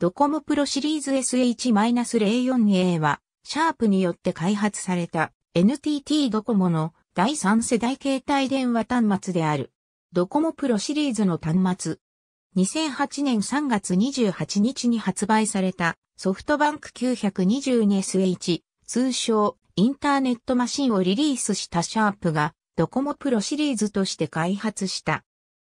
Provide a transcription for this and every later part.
ドコモプロシリーズ SH-04A は、シャープによって開発された NTT ドコモの第3世代携帯電話端末である。ドコモプロシリーズの端末。2008年3月28日に発売されたソフトバンク9 2 2 s h 通称インターネットマシンをリリースしたシャープがドコモプロシリーズとして開発した。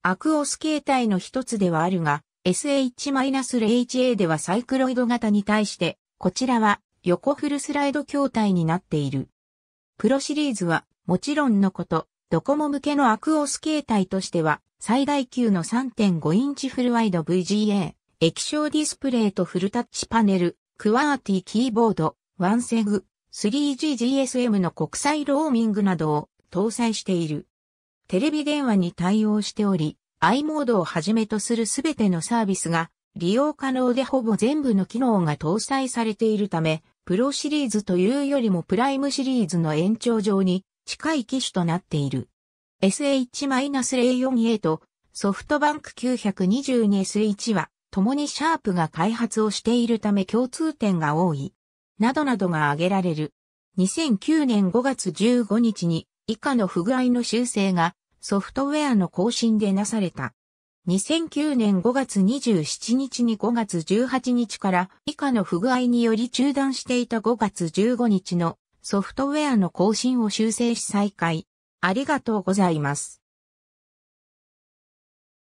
アクオス形態の一つではあるが、SH-0HA ではサイクロイド型に対して、こちらは横フルスライド筐体になっている。プロシリーズは、もちろんのこと、ドコモ向けのアクオス形態としては、最大級の3.5インチフルワイド VGA、液晶ディスプレイとフルタッチパネル、クワーティキーボード、ワンセグ、3GGSM の国際ローミングなどを搭載している。テレビ電話に対応しており、i モードをはじめとするすべてのサービスが利用可能でほぼ全部の機能が搭載されているため、プロシリーズというよりもプライムシリーズの延長上に近い機種となっている。s h 0 4 a とソフトバンク 922S1 は共にシャープが開発をしているため共通点が多い。などなどが挙げられる。2009年5月15日に以下の不具合の修正がソフトウェアの更新でなされた。2009年5月27日に5月18日から以下の不具合により中断していた5月15日のソフトウェアの更新を修正し再開。ありがとうございます。